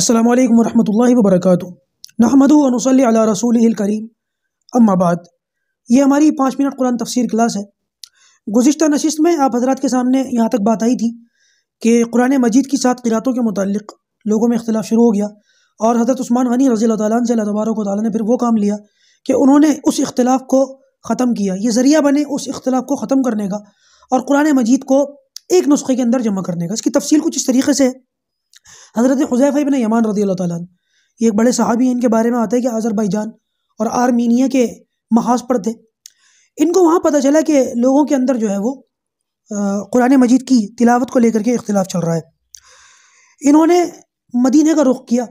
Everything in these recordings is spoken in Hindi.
अल्लाम वरहमल वबरक नहमदनसल रसूलकरीम अम्माबाद ये हमारी पाँच मिनट कुरान तफसीर क्लास है गुज्त नशस्त में आप हजरात के सामने यहाँ तक बात आई थी कि कुरान मजीद की सात किरातों के मतलब लोगों में इख्तलाफ शुरू हो गया और हज़रत उस्मान गनी रजी तैन से तबारक ताली ने फिर वो काम लिया कि उन्होंने उस इख्तलाफ को ख़त्म किया ये ज़रिया बने उस इख्तलाफ को ख़त्म करने का और कुरान मजीद को एक नुस्खे के अंदर जमा करने का इसकी तफसील कुछ इस तरीके से है हज़रत हुजैफ़ इबन यमान रदी अल्लाह ये एक बड़े सहाबी इनके बारे में आता है कि आज़रबाईजान और आर्मीनिया के महाज पर थे इनको वहाँ पता चला कि लोगों के अंदर जो है वो कुरान मजीद की तिलावत को लेकर के इख्तलाफ चल रहा है इन्होंने मदीने का रुख किया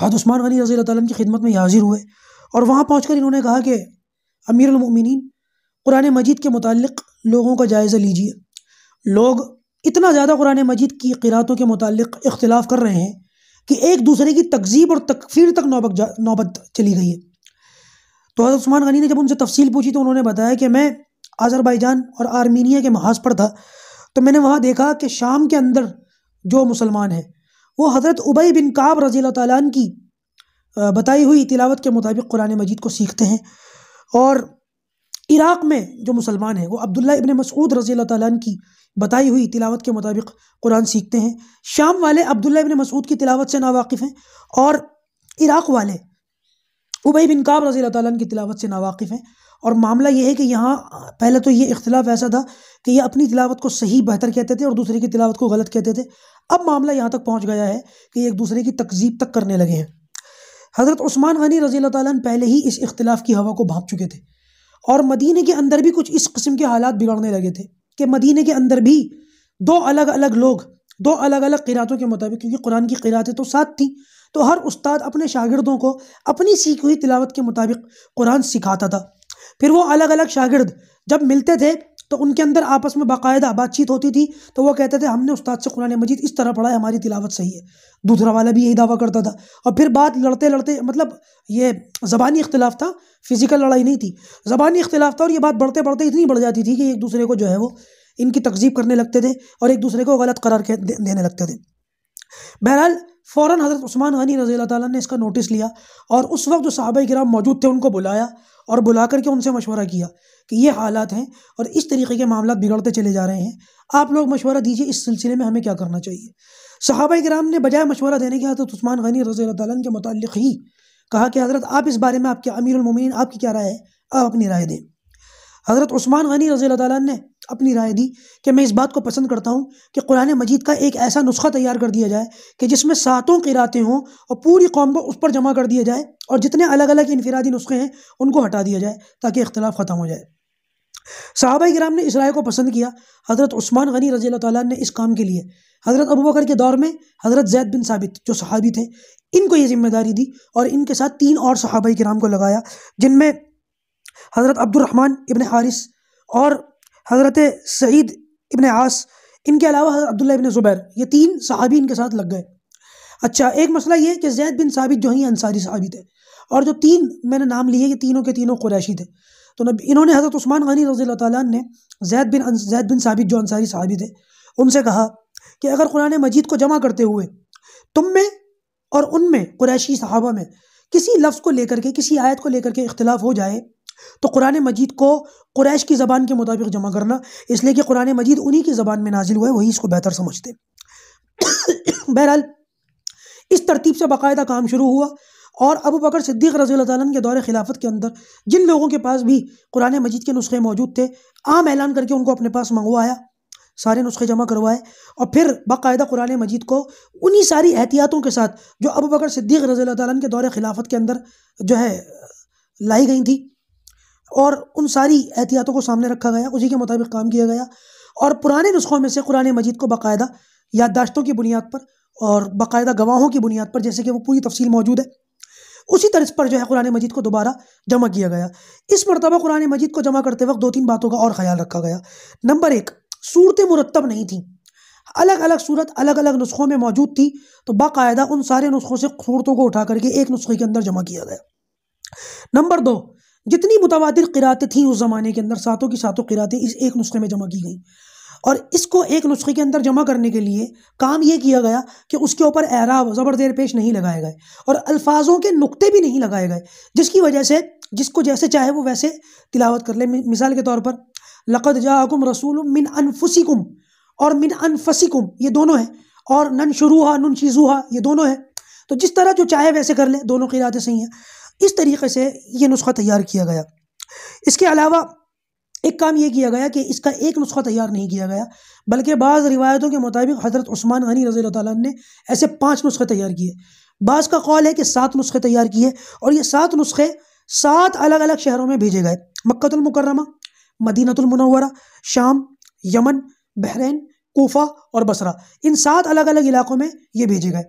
हद उस्मान गनी रजी तम की खिदमत में हाजिर हुए और वहाँ पहुँच इन्होंने कहा कि अमीरमिन कुरान मजीद के मुतल लोगों का जायज़ा लीजिए लोग इतना ज़्यादा कुरान मजीद की किरातों के मुतालिक इख्तलाफ कर रहे हैं कि एक दूसरे की तकजीब और तकफीर तक नौबत नौबत चली गई है तो हजरत उस्मान गनी ने जब उनसे तफसील पूछी तो उन्होंने बताया कि मैं आज़रबाईजान और आर्मीनिया के महाज पर था तो मैंने वहाँ देखा कि शाम के अंदर जो मुसलमान हैं वो हज़रत उबई बिन काब रज़ी ताली की बताई हुई तिलावत के मुताबिक कुरान मजीद को सीखते हैं और इराक़ में जो मुसलमान हैं वो अब्दुल्ला इबन मसूद रज़ी अल्लाह ताली की बताई हुई तिलावत के मुताबिक कुरान सीखते हैं शाम वाले अब्दुल्ला इबन मसूद की तिलावत से नावाकिफ़ हैं और इराक़ वाले उबई बिन काब रज़ी ताली की तिलावत से नावाकिफ़ हैं और मामला यह है कि यहाँ पहले तो ये इख्तलाफ ऐसा था कि ये अपनी तिलावत को सही बेहतर कहते थे और दूसरे की तिलावत को गलत कहते थे अब मामला यहाँ तक पहुँच गया है कि एक दूसरे की तकजीब तक करने लगे हैं हज़रत उस्मान गनी रज़ी ताली पहले ही इस इख्तलाफ की हवा को भाँप चुके थे और मदीने के अंदर भी कुछ इस किस्म के हालात बिगड़ने लगे थे कि मदीने के अंदर भी दो अलग अलग लोग दो अलग अलग किरातों के मुताबिक क्योंकि कुरान की किरातें तो साथ थी तो हर उस्ताद अपने शागिर्दों को अपनी सीखी हुई तिलावत के मुताबिक कुरान सिखाता था फिर वो अलग अलग शागिर्द जब मिलते थे तो उनके अंदर आपस में बाकायदा बातचीत होती थी तो वो कहते थे हमने उस्ताद से कुरान मजीद इस तरह पढ़ा है हमारी तिलावत सही है दूसरा वाला भी यही दावा करता था और फिर बात लड़ते लड़ते मतलब ये ज़बानी इख्तलाफ था फिज़िकल लड़ाई नहीं थी ज़बानी इख्तलाफ था और ये बात बढ़ते बढ़ते इतनी बढ़ जाती थी कि एक दूसरे को जो है वो इनकी तकजीब करने लगते थे और एक दूसरे को गलत करार देने लगते थे बहरहाल फ़ौरन हज़रत उस्मान गनी रज़ी अल्लाह ने इसका नोटिस लिया और उस वक्त जो साहब कराम मौजूद थे उनको बुलाया और बुला करके उनसे मशवरा किया कि ये हालात हैं और इस तरीके के मामला बिगड़ते चले जा रहे हैं आप लोग मशवरा दीजिए इस सिलसिले में हमें क्या करना चाहिए सहाबा कराम ने बजाय मशवरा देने के हजरत उस्मान गनी रजी के मतलब ही कहा कि हज़रत आप इस बारे में आपके अमीर अमीरमिन आपकी क्या राय है आप अपनी राय दें हज़रत उस्मान गनी रज़ी अल्लाह ने अपनी राय दी कि मैं इस बात को पसंद करता हूँ कि कुरान मजीद का एक ऐसा नुस्खा तैयार कर दिया जाए कि जिसमें सातों किरातें हों और पूरी कौम को उस पर जमा कर दिया जाए और जितने अलग अलग इनफरादी नुस्खे हैं उनको हटा दिया जाए ताकि अख्तिलाफ़ ख़त्म हो जाए साहबा कराम ने इस राय को पसंद किया हज़रत उस्मान गनी रजी तला ने इस काम के लिए हज़रत अबू बकर के दौर में हज़रत जैद बिन साबित जो सहाबी थे इनको ये जिम्मेदारी दी और इनके साथ तीन और सहाबाई कराम को लगाया जिनमें हज़रत अब्दुलरहमान इबन हारिस और हज़रत सईद इबन आस इनके अलावा हज़रत अब्दुल्ला इबन ज़ुबैर ये तीन सहाबी इनके साथ लग गए अच्छा एक मसला ये कि जैद बिन साबित जो हैं अंसारी साबित है और जो तीन मैंने नाम लिए ये तीनों के तीनों कुरैशी थे तो नबी इन्होंने हज़रत उस्मान गनी रजी तैन ने जैद बिन जैद बिन साबित जो अंसारी साबित थे उनसे कहा कि अगर कुरान मजीद को जमा करते हुए तुम में और उनमें कुरैशी सहाबा में किसी लफ्ज़ को लेकर के किसी आयत को लेकर के इख्तलाफ हो जाए तो कुरान मजीद को कुरैश की ज़बान के मुताबिक जमा करना इसलिए कि कुरान मजीद उन्हीं की ज़बान में नाजिल हुआ है वही इसको बेहतर समझते हैं बहरहाल इस तरतीब से बाकायदा काम शुरू हुआ और अब बकर सिद्दीक़ रजी के दौर खिलाफत के अंदर जिन लोगों के पास भी कुरान मजीद के नुस्खे मौजूद थे आम ऐलान करके उनको अपने पास मंगवाया सारे नुस्खे जमा करवाए और फिर बाकायदा कुरान मजीद को उन्हीं सारी एहतियातों के साथ जो अबू बकर सिद्दीक़ रजी के दौरे खिलाफत के अंदर जो है लाई गई थी और उन सारी एहतियातों को सामने रखा गया उसी के मुताबिक काम किया गया और पुराने नुस्खों में से कुरान मजीद को बाकायदा याददाश्तों की बुनियाद पर और बाकायदा गवाहों की बुनियाद पर जैसे कि वो पूरी तफसील मौजूद है उसी तर्ज पर जो है कुरान मजीद को दोबारा जमा किया गया इस मरतबा कुरान मजीद को जमा करते वक्त दो तीन बातों का और ख्याल रखा गया नंबर एक सूरतें मुरतब नहीं थी अलग अलग सूरत अलग अलग नुस्खों में मौजूद थी तो बाकायदा उन सारे नुस्खों से सूरतों को उठा करके एक नुस्खे के अंदर जमा किया गया नंबर दो जितनी मुतवादिर किरातें थीं उस ज़माने के अंदर सातों की सातों किरातें इस एक नुस्खे में जमा की गई और इसको एक नुस्खे के अंदर जमा करने के लिए काम यह किया गया कि उसके ऊपर एराब ज़बर देर पेश नहीं लगाए गए और अल्फाजों के नुक्ते भी नहीं लगाए गए जिसकी वजह से जिसको जैसे चाहे वो वैसे तिलावत कर ले मिसाल के तौर पर लक़द जाकुम रसूल मिन अनफुसिकुम और मिन अनफसिकुम ये दोनों हैं और नन हा नन हा ये दोनों हैं तो जिस तरह जो चाहे वैसे कर ले दोनों किरातें सही हैं इस तरीके से ये नुस्खा तैयार किया गया इसके अलावा एक काम यह किया गया कि इसका एक नुस्खा तैयार नहीं किया गया बल्कि बाज़ रिवायतों के मुताबिक हज़रत उस्मान गनी रज़ी तैन ने ऐसे पाँच नुस्खे तैयार किए बाज़ का कौल है कि सात नुस्खे तैयार किए और ये सात नुस्खे सात अलग अलग शहरों में भेजे गए मक्तुलमकरमा मदीनतमनवरा शाम यमन बहरीन कोफा और बसरा इन सात अलग अलग इलाक़ों में ये भेजे गए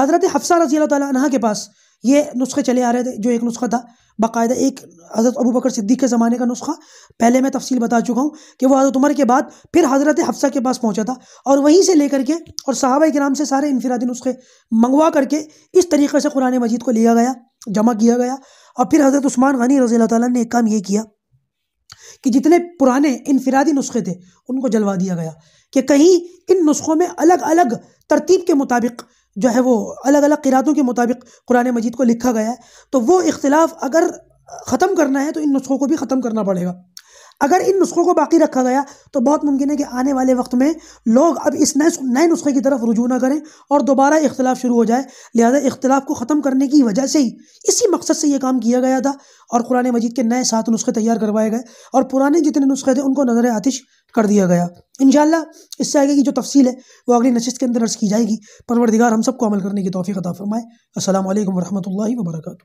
हज़रत हफ्सा रज़ी तह के पास ये नुस्खे चले आ रहे थे जो एक नुस्खा था बाकायदा एक हज़रत अबू बकर सिद्दीक के ज़माने का नुस्खा पहले मैं तफसील बता चुका हूँ कि वह हज़रत उमर के बाद फिर हज़रत हफ्सा के पास पहुँचा था और वहीं से लेकर के और साहबा के नाम से सारे इनफरादी नुस्खे मंगवा करके इस तरीके से कुरान मजीद को लिया गया जमा किया गया और फिर हज़रत उस्मान गनी रज़ी तला ने एक काम ये किया कि जितने पुराने इनफरादी नुस्खे थे उनको जलवा दिया गया कि कहीं इन नुस्खों में अलग अलग तरतीब के मुताबिक जो है वो अलग अलग किरातों के मुताबिक कुरान मजीद को लिखा गया है तो वो इख्तलाफ अगर ख़त्म करना है तो इन नुस्खों को भी ख़त्म करना पड़ेगा अगर इन नुस्खों को बाकी रखा गया तो बहुत मुमकिन है कि आने वाले वक्त में लोग अब इस नए नए नुस्खे की तरफ रुजू ना करें और दोबारा इख्तलाफ शुरू हो जाए लिहाजा इख्तलाफ को ख़त्म करने की वजह से ही इसी मकसद से ये काम किया गया था और कुरान मजीद के नए सात नुस्खे तैयार करवाए गए और पुराने जितने नुस्खे थे उनको नज़र आतिश कर दिया गया इन इससे आगे की जो तफसील है वो अगली नशस्त के अंदर अर्ज की जाएगी परवरदिगार हम सबको अमल करने की तोफ़ी अदा फरमाए असल वरहमल वर्क